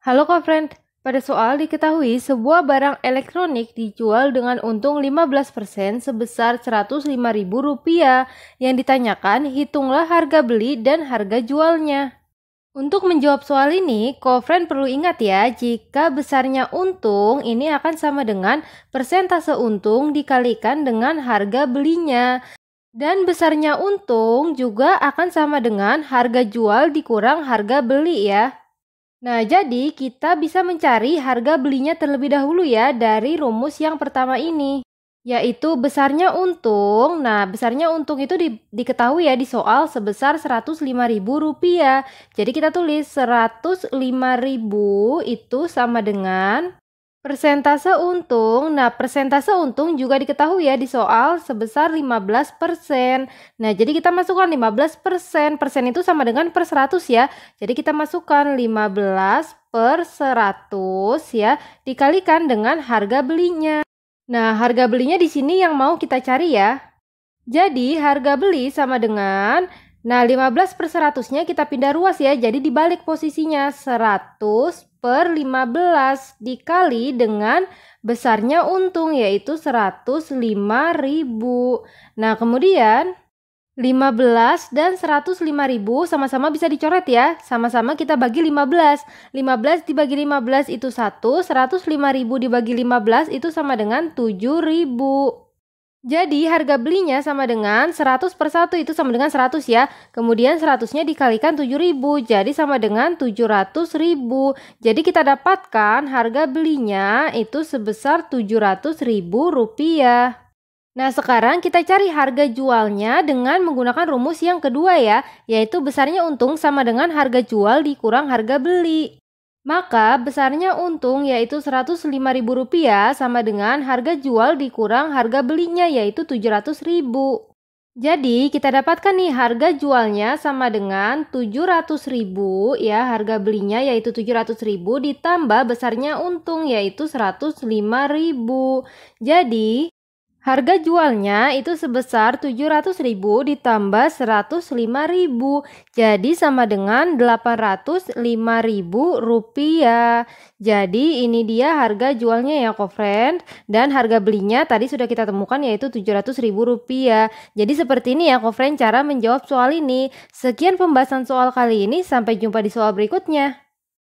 Halo co-friend, pada soal diketahui sebuah barang elektronik dijual dengan untung 15% sebesar Rp105.000 yang ditanyakan hitunglah harga beli dan harga jualnya. Untuk menjawab soal ini, Kofren perlu ingat ya jika besarnya untung ini akan sama dengan persentase untung dikalikan dengan harga belinya. Dan besarnya untung juga akan sama dengan harga jual dikurang harga beli ya. Nah, jadi kita bisa mencari harga belinya terlebih dahulu ya dari rumus yang pertama ini, yaitu besarnya untung. Nah, besarnya untung itu di, diketahui ya di soal sebesar ribu rupiah. Jadi kita tulis rp ribu itu sama dengan Persentase untung, nah persentase untung juga diketahui ya di soal sebesar 15%. Nah jadi kita masukkan 15%, persen itu sama dengan per 100 ya. Jadi kita masukkan 15 per 100 ya, dikalikan dengan harga belinya. Nah harga belinya di sini yang mau kita cari ya. Jadi harga beli sama dengan Nah, 15 per 100-nya kita pindah ruas ya, jadi dibalik posisinya 100 per 15 dikali dengan besarnya untung yaitu 105.000. Nah, kemudian 15 dan 105.000 sama-sama bisa dicoret ya. Sama-sama kita bagi 15. 15 dibagi 15 itu 1, 105.000 dibagi 15 itu sama dengan 7.000. Jadi harga belinya sama dengan 100 per 1 itu sama dengan 100 ya. Kemudian 100-nya dikalikan 7.000 jadi sama dengan 700.000. Jadi kita dapatkan harga belinya itu sebesar 700.000 rupiah. Nah sekarang kita cari harga jualnya dengan menggunakan rumus yang kedua ya, yaitu besarnya untung sama dengan harga jual dikurang harga beli. Maka besarnya untung yaitu Rp105.000 sama dengan harga jual dikurang harga belinya yaitu Rp700.000. Jadi kita dapatkan nih harga jualnya sama dengan 700.000 ya harga belinya yaitu 700.000 ditambah besarnya untung yaitu 105.000. Jadi Harga jualnya itu sebesar 700.000 ditambah 105.000. Jadi sama dengan 805.000 rupiah. Jadi ini dia harga jualnya ya kofriend dan harga belinya tadi sudah kita temukan yaitu 700.000 rupiah. Jadi seperti ini ya kofriend cara menjawab soal ini. Sekian pembahasan soal kali ini sampai jumpa di soal berikutnya.